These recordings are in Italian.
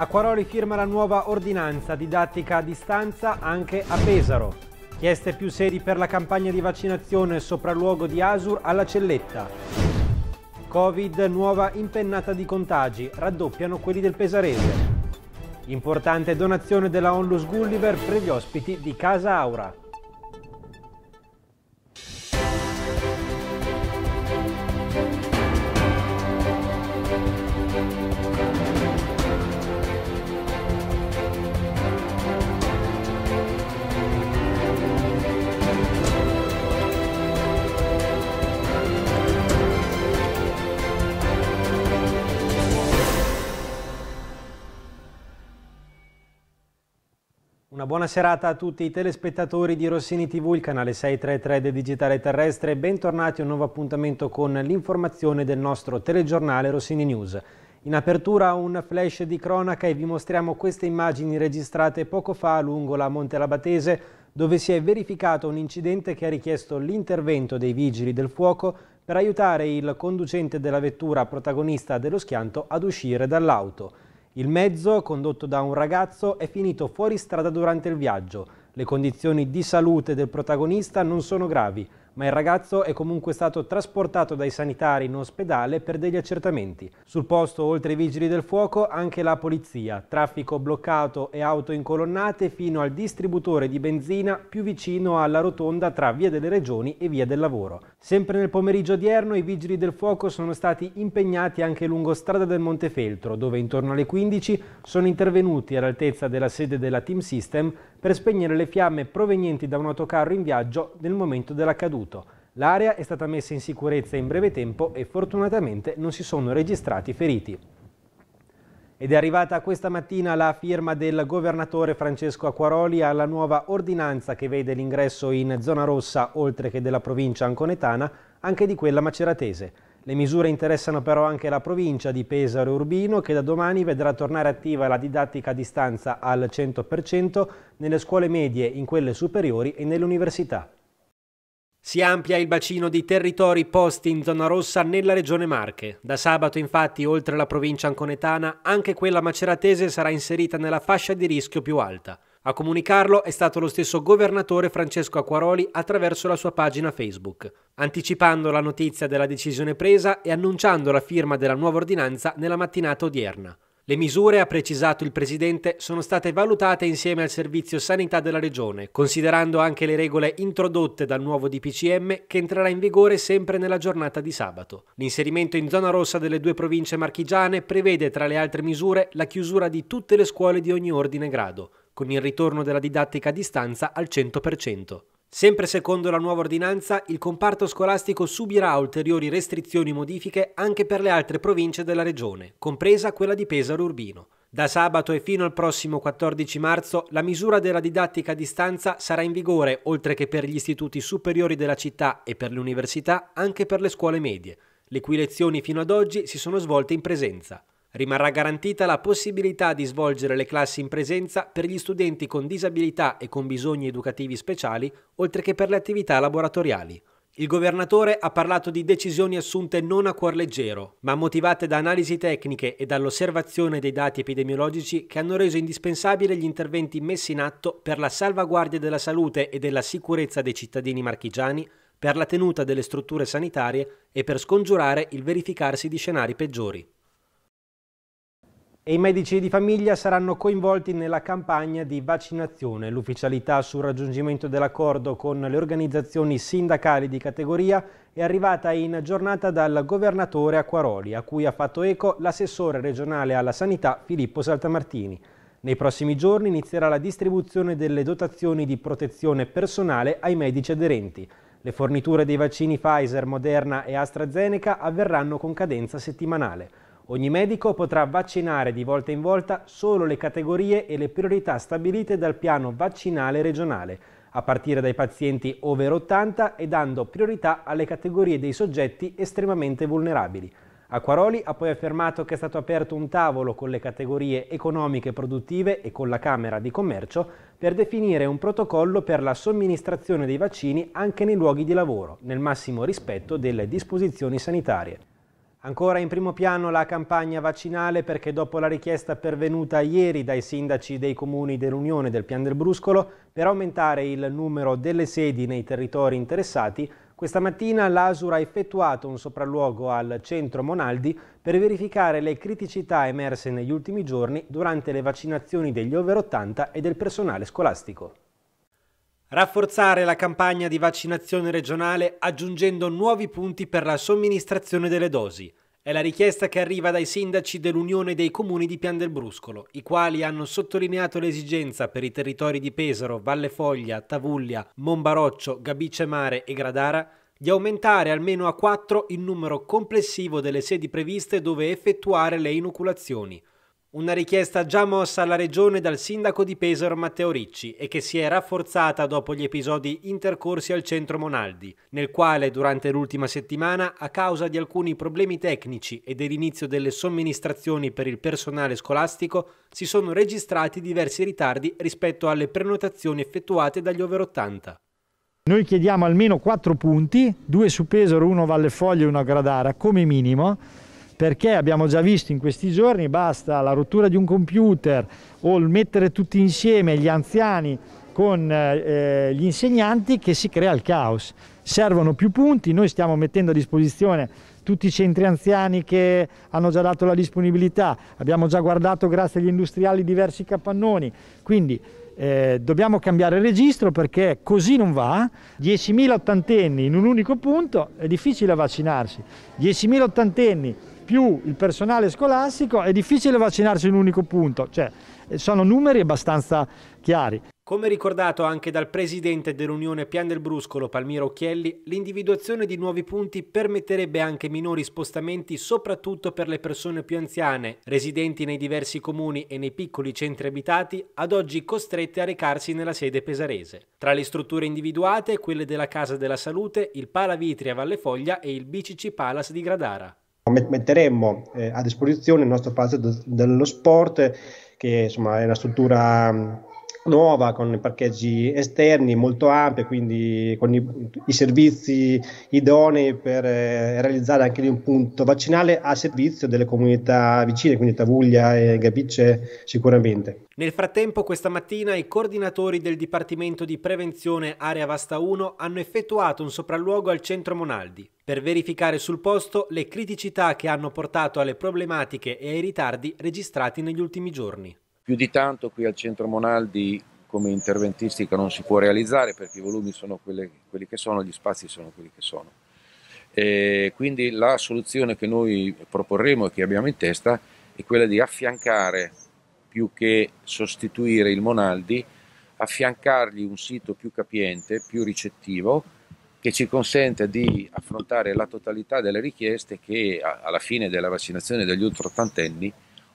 Acquaroli firma la nuova ordinanza didattica a distanza anche a Pesaro. Chieste più sedi per la campagna di vaccinazione sopralluogo di Asur alla Celletta. Covid, nuova impennata di contagi, raddoppiano quelli del Pesarese. Importante donazione della Onlus Gulliver per gli ospiti di Casa Aura. Una buona serata a tutti i telespettatori di Rossini TV, il canale 633 del Digitale Terrestre. Bentornati a un nuovo appuntamento con l'informazione del nostro telegiornale Rossini News. In apertura un flash di cronaca e vi mostriamo queste immagini registrate poco fa lungo la Monte Labatese, dove si è verificato un incidente che ha richiesto l'intervento dei vigili del fuoco per aiutare il conducente della vettura protagonista dello schianto ad uscire dall'auto. Il mezzo, condotto da un ragazzo, è finito fuori strada durante il viaggio. Le condizioni di salute del protagonista non sono gravi, ma il ragazzo è comunque stato trasportato dai sanitari in ospedale per degli accertamenti. Sul posto, oltre ai vigili del fuoco, anche la polizia, traffico bloccato e auto incolonnate fino al distributore di benzina più vicino alla rotonda tra Via delle Regioni e Via del Lavoro. Sempre nel pomeriggio odierno i vigili del fuoco sono stati impegnati anche lungo strada del Montefeltro, dove intorno alle 15 sono intervenuti all'altezza della sede della Team System per spegnere le fiamme provenienti da un autocarro in viaggio nel momento dell'accaduto. L'area è stata messa in sicurezza in breve tempo e fortunatamente non si sono registrati feriti. Ed è arrivata questa mattina la firma del governatore Francesco Acquaroli alla nuova ordinanza che vede l'ingresso in zona rossa, oltre che della provincia anconetana, anche di quella maceratese. Le misure interessano però anche la provincia di Pesaro Urbino che da domani vedrà tornare attiva la didattica a distanza al 100% nelle scuole medie, in quelle superiori e nelle università. Si amplia il bacino di territori posti in zona rossa nella regione Marche. Da sabato infatti, oltre alla provincia anconetana, anche quella maceratese sarà inserita nella fascia di rischio più alta. A comunicarlo è stato lo stesso governatore Francesco Acquaroli attraverso la sua pagina Facebook, anticipando la notizia della decisione presa e annunciando la firma della nuova ordinanza nella mattinata odierna. Le misure, ha precisato il Presidente, sono state valutate insieme al Servizio Sanità della Regione, considerando anche le regole introdotte dal nuovo DPCM che entrerà in vigore sempre nella giornata di sabato. L'inserimento in zona rossa delle due province marchigiane prevede, tra le altre misure, la chiusura di tutte le scuole di ogni ordine grado, con il ritorno della didattica a distanza al 100%. Sempre secondo la nuova ordinanza, il comparto scolastico subirà ulteriori restrizioni e modifiche anche per le altre province della regione, compresa quella di Pesaro Urbino. Da sabato e fino al prossimo 14 marzo la misura della didattica a distanza sarà in vigore, oltre che per gli istituti superiori della città e per le università, anche per le scuole medie, le cui lezioni fino ad oggi si sono svolte in presenza rimarrà garantita la possibilità di svolgere le classi in presenza per gli studenti con disabilità e con bisogni educativi speciali, oltre che per le attività laboratoriali. Il governatore ha parlato di decisioni assunte non a cuor leggero, ma motivate da analisi tecniche e dall'osservazione dei dati epidemiologici che hanno reso indispensabili gli interventi messi in atto per la salvaguardia della salute e della sicurezza dei cittadini marchigiani, per la tenuta delle strutture sanitarie e per scongiurare il verificarsi di scenari peggiori e i medici di famiglia saranno coinvolti nella campagna di vaccinazione. L'ufficialità sul raggiungimento dell'accordo con le organizzazioni sindacali di categoria è arrivata in giornata dal governatore Acquaroli, a cui ha fatto eco l'assessore regionale alla sanità Filippo Saltamartini. Nei prossimi giorni inizierà la distribuzione delle dotazioni di protezione personale ai medici aderenti. Le forniture dei vaccini Pfizer, Moderna e AstraZeneca avverranno con cadenza settimanale. Ogni medico potrà vaccinare di volta in volta solo le categorie e le priorità stabilite dal piano vaccinale regionale, a partire dai pazienti over 80 e dando priorità alle categorie dei soggetti estremamente vulnerabili. Acquaroli ha poi affermato che è stato aperto un tavolo con le categorie economiche produttive e con la Camera di Commercio per definire un protocollo per la somministrazione dei vaccini anche nei luoghi di lavoro, nel massimo rispetto delle disposizioni sanitarie. Ancora in primo piano la campagna vaccinale perché dopo la richiesta pervenuta ieri dai sindaci dei comuni dell'Unione del Pian del Bruscolo per aumentare il numero delle sedi nei territori interessati, questa mattina l'Asura ha effettuato un sopralluogo al centro Monaldi per verificare le criticità emerse negli ultimi giorni durante le vaccinazioni degli over 80 e del personale scolastico. Rafforzare la campagna di vaccinazione regionale aggiungendo nuovi punti per la somministrazione delle dosi. È la richiesta che arriva dai sindaci dell'Unione dei Comuni di Pian del Bruscolo, i quali hanno sottolineato l'esigenza per i territori di Pesaro, Valle Foglia, Tavuglia, Monbaroccio, Gabice Mare e Gradara di aumentare almeno a 4 il numero complessivo delle sedi previste dove effettuare le inoculazioni – una richiesta già mossa alla regione dal sindaco di Pesaro Matteo Ricci e che si è rafforzata dopo gli episodi intercorsi al centro Monaldi, nel quale durante l'ultima settimana, a causa di alcuni problemi tecnici e dell'inizio delle somministrazioni per il personale scolastico, si sono registrati diversi ritardi rispetto alle prenotazioni effettuate dagli over 80. Noi chiediamo almeno 4 punti, 2 su Pesaro, 1 Valle Foglio e 1 a Gradara come minimo perché abbiamo già visto in questi giorni basta la rottura di un computer o il mettere tutti insieme gli anziani con eh, eh, gli insegnanti che si crea il caos. Servono più punti, noi stiamo mettendo a disposizione tutti i centri anziani che hanno già dato la disponibilità, abbiamo già guardato grazie agli industriali diversi capannoni, quindi eh, dobbiamo cambiare registro perché così non va, 10.000 ottantenni in un unico punto è difficile vaccinarsi, 10.000 ottantenni più il personale scolastico, è difficile vaccinarsi in un unico punto, cioè eh, sono numeri abbastanza chiari. Come ricordato anche dal presidente dell'Unione Pian del Bruscolo Palmiro Occhielli, l'individuazione di nuovi punti permetterebbe anche minori spostamenti soprattutto per le persone più anziane, residenti nei diversi comuni e nei piccoli centri abitati, ad oggi costrette a recarsi nella sede pesarese. Tra le strutture individuate, quelle della Casa della Salute, il Palavitria Valle Foglia e il BCC Palace di Gradara metteremmo eh, a disposizione il nostro palazzo dello sport che insomma è una struttura nuova con parcheggi esterni molto ampi, quindi con i, i servizi idonei per eh, realizzare anche lì un punto vaccinale a servizio delle comunità vicine, quindi Tavuglia e Gapicce sicuramente. Nel frattempo questa mattina i coordinatori del Dipartimento di Prevenzione Area Vasta 1 hanno effettuato un sopralluogo al centro Monaldi per verificare sul posto le criticità che hanno portato alle problematiche e ai ritardi registrati negli ultimi giorni. Più di tanto qui al Centro Monaldi come interventistica non si può realizzare perché i volumi sono quelle, quelli che sono, gli spazi sono quelli che sono. E quindi la soluzione che noi proporremo e che abbiamo in testa è quella di affiancare più che sostituire il Monaldi, affiancargli un sito più capiente, più ricettivo, che ci consente di affrontare la totalità delle richieste che alla fine della vaccinazione degli ultra ottantenni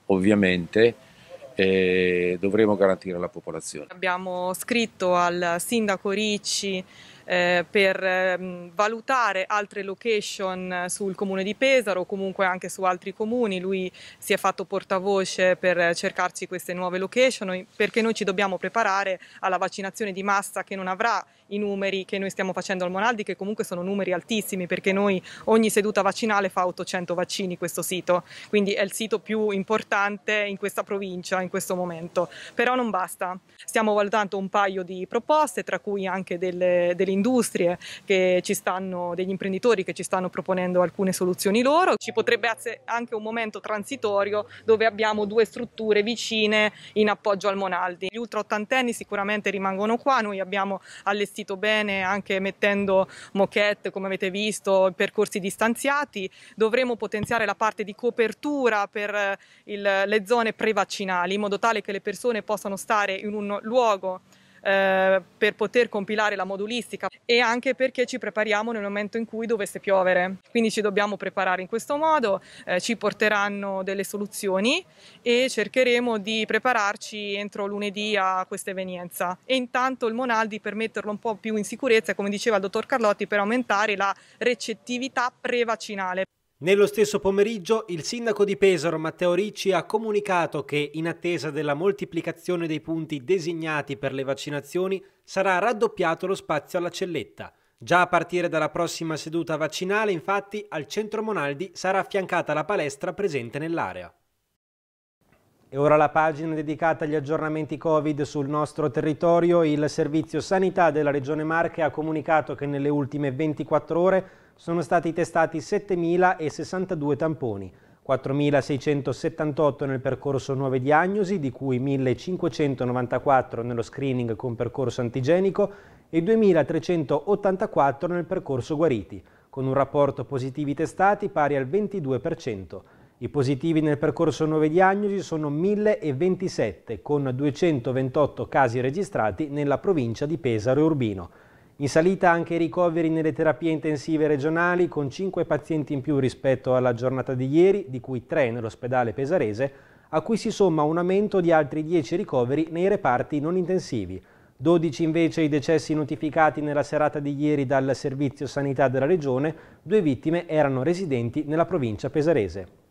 ovviamente e dovremo garantire alla popolazione. Abbiamo scritto al sindaco Ricci eh, per eh, valutare altre location sul comune di Pesaro o comunque anche su altri comuni. Lui si è fatto portavoce per cercarci queste nuove location perché noi ci dobbiamo preparare alla vaccinazione di massa che non avrà i numeri che noi stiamo facendo al Monaldi, che comunque sono numeri altissimi, perché noi ogni seduta vaccinale fa 800 vaccini questo sito, quindi è il sito più importante in questa provincia in questo momento. Però non basta, stiamo valutando un paio di proposte, tra cui anche delle, delle industrie che ci stanno, degli imprenditori che ci stanno proponendo alcune soluzioni loro. Ci potrebbe essere anche un momento transitorio dove abbiamo due strutture vicine in appoggio al Monaldi. Gli ultra ottantenni sicuramente rimangono qua, noi abbiamo allestito gestito bene anche mettendo moquette, come avete visto, percorsi distanziati. Dovremo potenziare la parte di copertura per eh, il, le zone prevaccinali in modo tale che le persone possano stare in un luogo eh, per poter compilare la modulistica e anche perché ci prepariamo nel momento in cui dovesse piovere. Quindi ci dobbiamo preparare in questo modo, eh, ci porteranno delle soluzioni e cercheremo di prepararci entro lunedì a questa evenienza. E intanto il Monaldi per metterlo un po' più in sicurezza, come diceva il dottor Carlotti, per aumentare la recettività prevaccinale. Nello stesso pomeriggio il sindaco di Pesaro Matteo Ricci ha comunicato che, in attesa della moltiplicazione dei punti designati per le vaccinazioni, sarà raddoppiato lo spazio alla celletta. Già a partire dalla prossima seduta vaccinale, infatti, al centro Monaldi sarà affiancata la palestra presente nell'area. E ora la pagina dedicata agli aggiornamenti Covid sul nostro territorio. Il Servizio Sanità della Regione Marche ha comunicato che nelle ultime 24 ore sono stati testati 7.062 tamponi, 4.678 nel percorso nuove diagnosi, di cui 1.594 nello screening con percorso antigenico e 2.384 nel percorso guariti, con un rapporto positivi testati pari al 22%. I positivi nel percorso nuove diagnosi sono 1.027, con 228 casi registrati nella provincia di Pesaro e Urbino. In salita anche i ricoveri nelle terapie intensive regionali con 5 pazienti in più rispetto alla giornata di ieri, di cui 3 nell'ospedale pesarese, a cui si somma un aumento di altri 10 ricoveri nei reparti non intensivi. 12 invece i decessi notificati nella serata di ieri dal Servizio Sanità della Regione, due vittime erano residenti nella provincia pesarese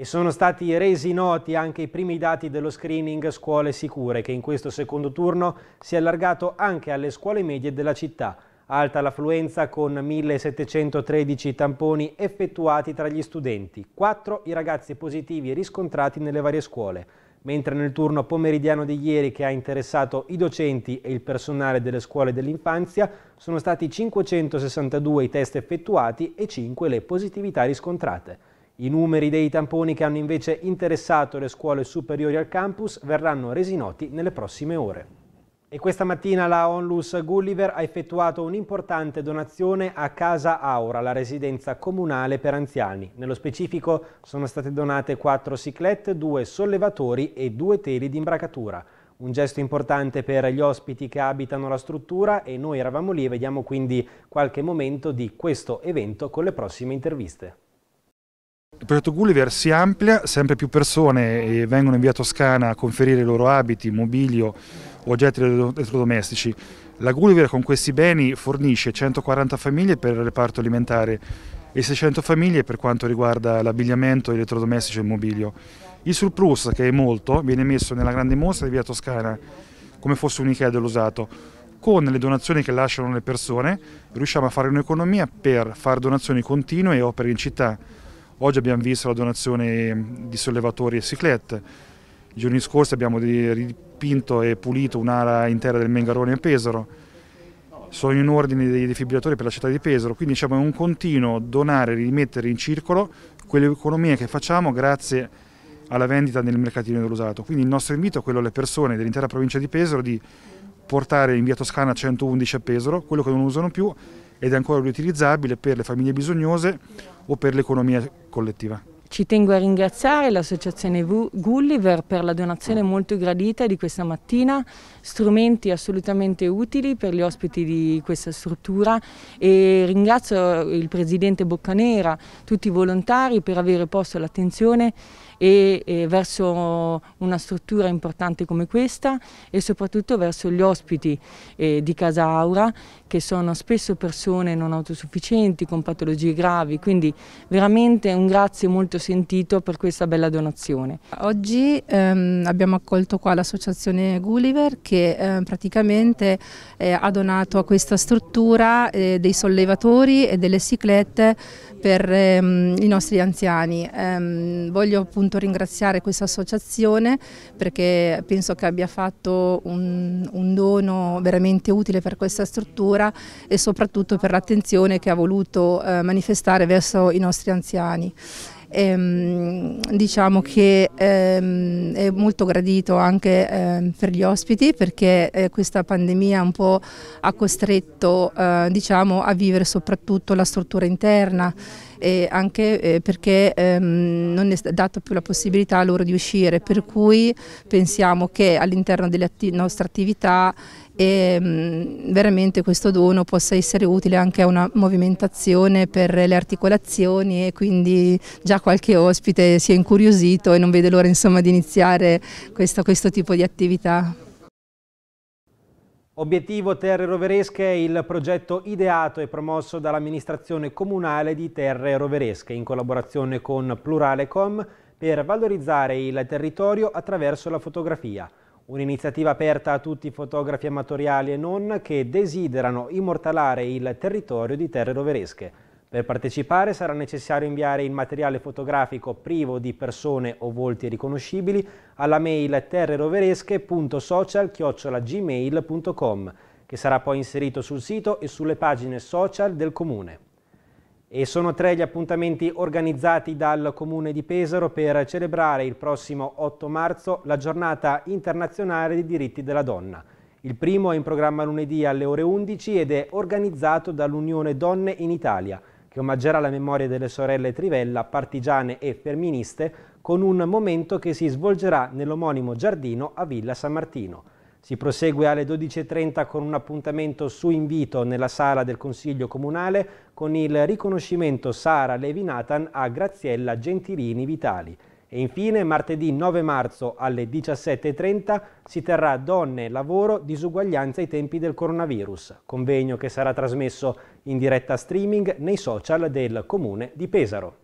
e sono stati resi noti anche i primi dati dello screening Scuole Sicure che in questo secondo turno si è allargato anche alle scuole medie della città. Alta l'affluenza con 1713 tamponi effettuati tra gli studenti, 4 i ragazzi positivi riscontrati nelle varie scuole, mentre nel turno pomeridiano di ieri che ha interessato i docenti e il personale delle scuole dell'infanzia sono stati 562 i test effettuati e 5 le positività riscontrate. I numeri dei tamponi che hanno invece interessato le scuole superiori al campus verranno resi noti nelle prossime ore. E questa mattina la Onlus Gulliver ha effettuato un'importante donazione a Casa Aura, la residenza comunale per anziani. Nello specifico sono state donate quattro ciclette, due sollevatori e due teli di imbracatura. Un gesto importante per gli ospiti che abitano la struttura e noi eravamo lì e vediamo quindi qualche momento di questo evento con le prossime interviste progetto Gulliver si amplia, sempre più persone eh, vengono in via Toscana a conferire i loro abiti, mobilio, oggetti elettrodomestici. La Gulliver con questi beni fornisce 140 famiglie per il reparto alimentare e 600 famiglie per quanto riguarda l'abbigliamento, elettrodomestici e il mobilio. Il surplus, che è molto, viene messo nella grande mostra di via Toscana come fosse un'Ikea dell'usato. Con le donazioni che lasciano le persone riusciamo a fare un'economia per fare donazioni continue e opere in città. Oggi abbiamo visto la donazione di sollevatori e ciclette, i giorni scorsi abbiamo ripinto e pulito un'area intera del Mengarone a Pesaro, sono in ordine dei defibrillatori per la città di Pesaro, quindi diciamo, è un continuo donare e rimettere in circolo quell'economia che facciamo grazie alla vendita nel mercatino dell'usato. Quindi il nostro invito è quello alle persone dell'intera provincia di Pesaro di portare in via Toscana 111 a Pesaro, quello che non usano più ed è ancora riutilizzabile per le famiglie bisognose o per l'economia collettiva. Ci tengo a ringraziare l'associazione Gulliver per la donazione molto gradita di questa mattina, strumenti assolutamente utili per gli ospiti di questa struttura e ringrazio il presidente Boccanera, tutti i volontari per aver posto l'attenzione e, e verso una struttura importante come questa e soprattutto verso gli ospiti eh, di Casa Aura che sono spesso persone non autosufficienti con patologie gravi, quindi veramente un grazie molto sentito per questa bella donazione. Oggi ehm, abbiamo accolto qua l'associazione Gulliver che eh, praticamente eh, ha donato a questa struttura eh, dei sollevatori e delle ciclette per ehm, i nostri anziani. Ehm, voglio appunto tanto ringraziare questa associazione perché penso che abbia fatto un, un dono veramente utile per questa struttura e soprattutto per l'attenzione che ha voluto eh, manifestare verso i nostri anziani ehm, diciamo che ehm, è molto gradito anche ehm, per gli ospiti perché eh, questa pandemia un po' ha costretto eh, diciamo, a vivere soprattutto la struttura interna e anche eh, perché ehm, non è data più la possibilità loro di uscire per cui pensiamo che all'interno della atti nostre attività e mm, veramente questo dono possa essere utile anche a una movimentazione per le articolazioni e quindi già qualche ospite si è incuriosito e non vede l'ora di iniziare questo, questo tipo di attività. Obiettivo Terre Roveresche è il progetto ideato e promosso dall'amministrazione comunale di Terre Roveresche in collaborazione con Pluralecom per valorizzare il territorio attraverso la fotografia. Un'iniziativa aperta a tutti i fotografi amatoriali e non che desiderano immortalare il territorio di terre roveresche. Per partecipare sarà necessario inviare il materiale fotografico privo di persone o volti riconoscibili alla mail terreroveresche.social.gmail.com che sarà poi inserito sul sito e sulle pagine social del comune. E sono tre gli appuntamenti organizzati dal Comune di Pesaro per celebrare il prossimo 8 marzo la giornata internazionale dei diritti della donna. Il primo è in programma lunedì alle ore 11 ed è organizzato dall'Unione Donne in Italia, che omaggerà la memoria delle sorelle Trivella, partigiane e femministe, con un momento che si svolgerà nell'omonimo giardino a Villa San Martino. Si prosegue alle 12.30 con un appuntamento su invito nella sala del Consiglio Comunale con il riconoscimento Sara Levi Nathan a Graziella Gentilini Vitali. E infine martedì 9 marzo alle 17.30 si terrà Donne, Lavoro, Disuguaglianza ai tempi del coronavirus, convegno che sarà trasmesso in diretta streaming nei social del Comune di Pesaro.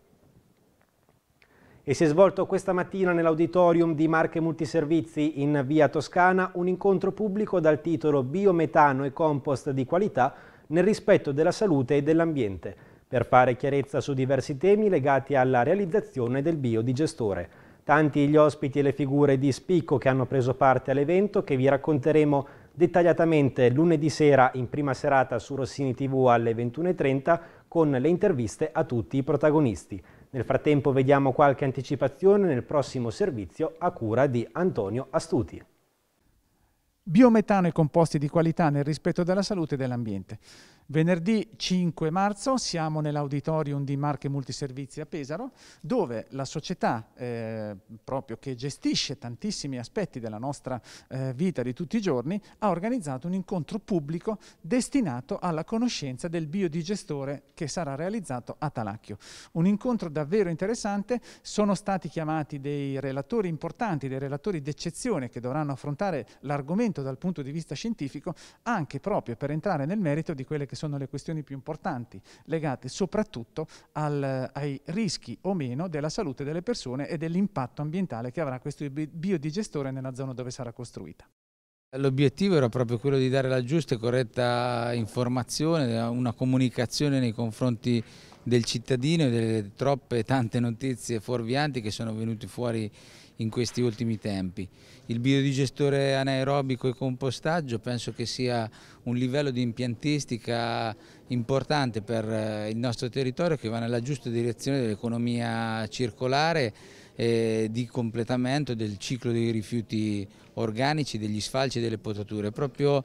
E si è svolto questa mattina nell'auditorium di Marche Multiservizi in via Toscana un incontro pubblico dal titolo Biometano e compost di qualità nel rispetto della salute e dell'ambiente, per fare chiarezza su diversi temi legati alla realizzazione del biodigestore. Tanti gli ospiti e le figure di spicco che hanno preso parte all'evento che vi racconteremo dettagliatamente lunedì sera in prima serata su Rossini TV alle 21.30 con le interviste a tutti i protagonisti. Nel frattempo vediamo qualche anticipazione nel prossimo servizio a cura di Antonio Astuti. Biometano e composti di qualità nel rispetto della salute e dell'ambiente. Venerdì 5 marzo siamo nell'auditorium di Marche Multiservizi a Pesaro, dove la società eh, proprio che gestisce tantissimi aspetti della nostra eh, vita di tutti i giorni ha organizzato un incontro pubblico destinato alla conoscenza del biodigestore che sarà realizzato a Talacchio. Un incontro davvero interessante, sono stati chiamati dei relatori importanti, dei relatori d'eccezione che dovranno affrontare l'argomento dal punto di vista scientifico anche proprio per entrare nel merito di quelle che che sono le questioni più importanti, legate soprattutto al, ai rischi o meno della salute delle persone e dell'impatto ambientale che avrà questo biodigestore nella zona dove sarà costruita. L'obiettivo era proprio quello di dare la giusta e corretta informazione, una comunicazione nei confronti del cittadino e delle troppe tante notizie fuorvianti che sono venute fuori in questi ultimi tempi. Il biodigestore anaerobico e compostaggio penso che sia un livello di impiantistica importante per eh, il nostro territorio che va nella giusta direzione dell'economia circolare e di completamento del ciclo dei rifiuti organici, degli sfalci e delle potature, proprio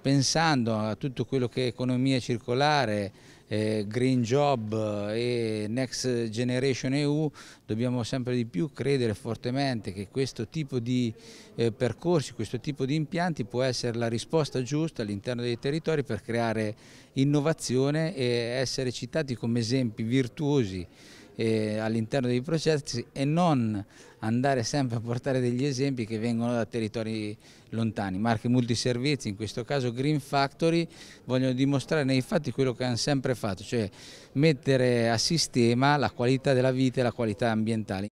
pensando a tutto quello che è economia circolare, eh, Green Job eh, e Next Generation EU dobbiamo sempre di più credere fortemente che questo tipo di eh, percorsi, questo tipo di impianti può essere la risposta giusta all'interno dei territori per creare innovazione e essere citati come esempi virtuosi eh, all'interno dei processi e non andare sempre a portare degli esempi che vengono da territori lontani. Marche multiservizi, in questo caso Green Factory, vogliono dimostrare nei fatti quello che hanno sempre fatto, cioè mettere a sistema la qualità della vita e la qualità ambientale.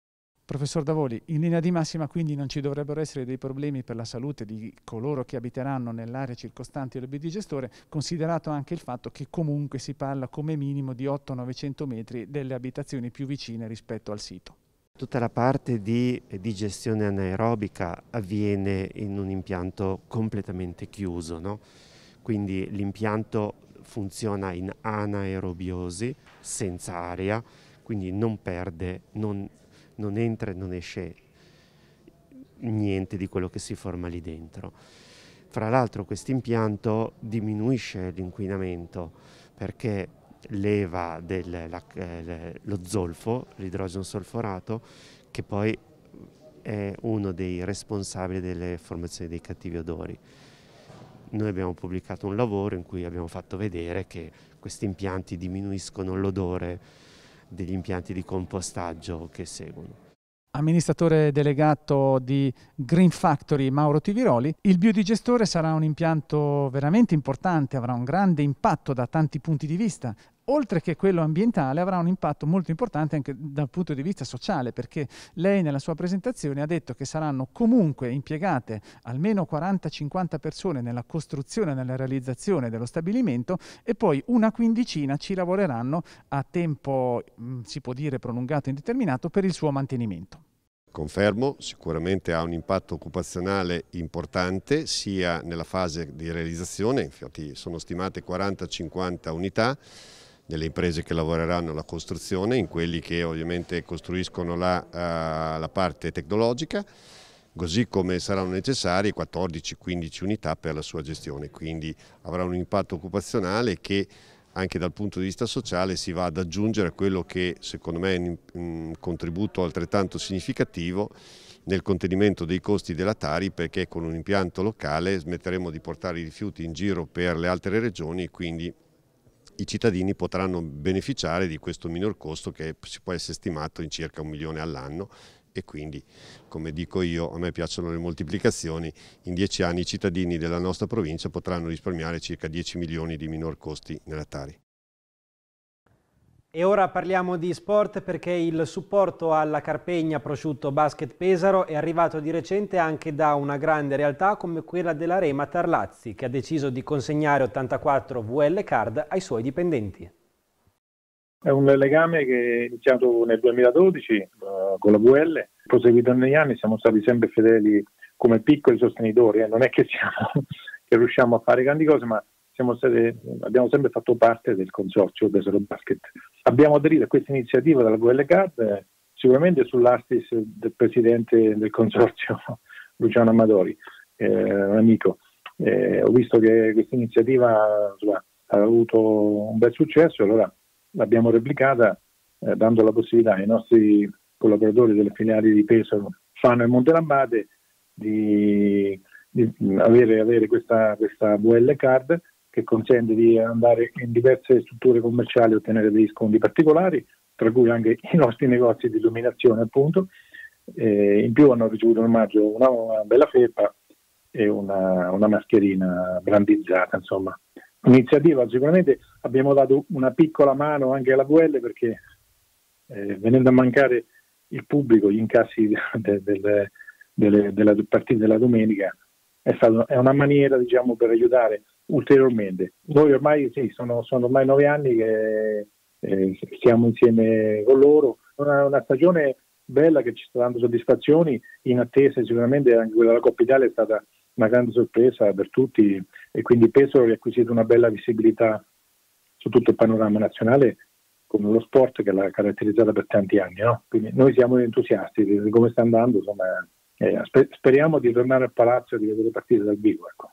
Professor Davoli, in linea di massima quindi non ci dovrebbero essere dei problemi per la salute di coloro che abiteranno nell'area circostante al digestore, considerato anche il fatto che comunque si parla come minimo di 8-900 metri delle abitazioni più vicine rispetto al sito. Tutta la parte di eh, digestione anaerobica avviene in un impianto completamente chiuso, no? quindi l'impianto funziona in anaerobiosi, senza aria, quindi non perde, non non entra e non esce niente di quello che si forma lì dentro. Fra l'altro questo impianto diminuisce l'inquinamento perché leva del, la, eh, lo zolfo, l'idrogeno solforato, che poi è uno dei responsabili delle formazioni dei cattivi odori. Noi abbiamo pubblicato un lavoro in cui abbiamo fatto vedere che questi impianti diminuiscono l'odore degli impianti di compostaggio che seguono. Amministratore delegato di Green Factory Mauro Tiviroli, il biodigestore sarà un impianto veramente importante, avrà un grande impatto da tanti punti di vista, oltre che quello ambientale, avrà un impatto molto importante anche dal punto di vista sociale, perché lei nella sua presentazione ha detto che saranno comunque impiegate almeno 40-50 persone nella costruzione e nella realizzazione dello stabilimento e poi una quindicina ci lavoreranno a tempo, mm, si può dire, prolungato e indeterminato per il suo mantenimento. Confermo, sicuramente ha un impatto occupazionale importante sia nella fase di realizzazione, infatti sono stimate 40-50 unità, delle imprese che lavoreranno alla costruzione, in quelli che ovviamente costruiscono la, uh, la parte tecnologica, così come saranno necessarie 14-15 unità per la sua gestione, quindi avrà un impatto occupazionale che anche dal punto di vista sociale si va ad aggiungere a quello che secondo me è un contributo altrettanto significativo nel contenimento dei costi della Tari perché con un impianto locale smetteremo di portare i rifiuti in giro per le altre regioni e quindi i cittadini potranno beneficiare di questo minor costo che si può essere stimato in circa un milione all'anno e quindi, come dico io, a me piacciono le moltiplicazioni, in dieci anni i cittadini della nostra provincia potranno risparmiare circa 10 milioni di minor costi nella Tari. E ora parliamo di sport perché il supporto alla Carpegna Prosciutto Basket Pesaro è arrivato di recente anche da una grande realtà come quella della Rema Tarlazzi che ha deciso di consegnare 84 VL card ai suoi dipendenti. È un legame che è iniziato nel 2012 eh, con la VL, proseguito negli anni, siamo stati sempre fedeli come piccoli sostenitori, eh. non è che, siamo, che riusciamo a fare grandi cose ma siamo stati, abbiamo sempre fatto parte del consorzio Pesaro Basket abbiamo aderito a questa iniziativa della GoLCAD sicuramente sull'astis del presidente del consorzio Luciano Amadori, eh, un amico. Eh, ho visto che questa iniziativa ha avuto un bel successo e allora l'abbiamo replicata eh, dando la possibilità ai nostri collaboratori delle filiali di Pesaro, Fano e Montelambate di, di avere, avere, questa, questa VL card che consente di andare in diverse strutture commerciali e ottenere degli sconti particolari, tra cui anche i nostri negozi di illuminazione appunto. Eh, in più hanno ricevuto in omaggio una, una, bella felpa e una, una mascherina brandizzata, insomma. Iniziativa sicuramente abbiamo dato una piccola mano anche alla VL perché eh, venendo a mancare il pubblico, gli incassi de, de, de, delle, della partita della domenica, è, stato, è una maniera diciamo, per aiutare ulteriormente. Noi ormai sì, sono, sono ormai nove anni che eh, stiamo insieme con loro, una, una stagione bella che ci sta dando soddisfazioni, in attesa sicuramente anche quella della Coppa Italia è stata una grande sorpresa per tutti e quindi penso che ha acquisito una bella visibilità su tutto il panorama nazionale come lo sport che l'ha caratterizzata per tanti anni. No? Quindi noi siamo entusiasti di come sta andando, insomma, eh, speriamo di tornare al palazzo e di vedere partire dal vivo. Ecco.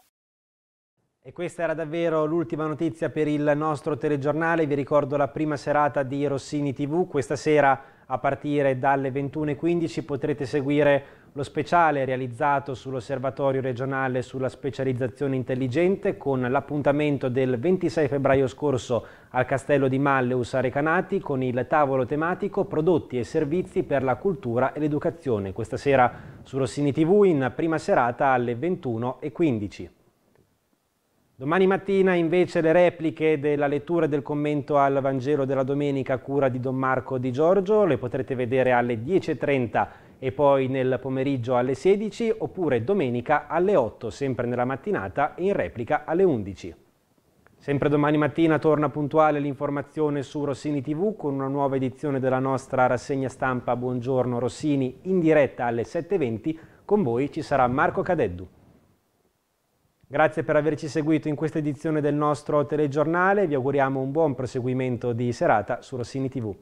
E questa era davvero l'ultima notizia per il nostro telegiornale. Vi ricordo la prima serata di Rossini TV. Questa sera a partire dalle 21.15 potrete seguire lo speciale realizzato sull'osservatorio regionale sulla specializzazione intelligente con l'appuntamento del 26 febbraio scorso al castello di Malleus a Recanati con il tavolo tematico prodotti e servizi per la cultura e l'educazione. Questa sera su Rossini TV in prima serata alle 21.15. Domani mattina invece le repliche della lettura e del commento al Vangelo della Domenica a cura di Don Marco Di Giorgio le potrete vedere alle 10.30 e poi nel pomeriggio alle 16 oppure domenica alle 8 sempre nella mattinata e in replica alle 11. Sempre domani mattina torna puntuale l'informazione su Rossini TV con una nuova edizione della nostra rassegna stampa Buongiorno Rossini in diretta alle 7.20. Con voi ci sarà Marco Cadeddu. Grazie per averci seguito in questa edizione del nostro telegiornale, vi auguriamo un buon proseguimento di serata su Rossini TV.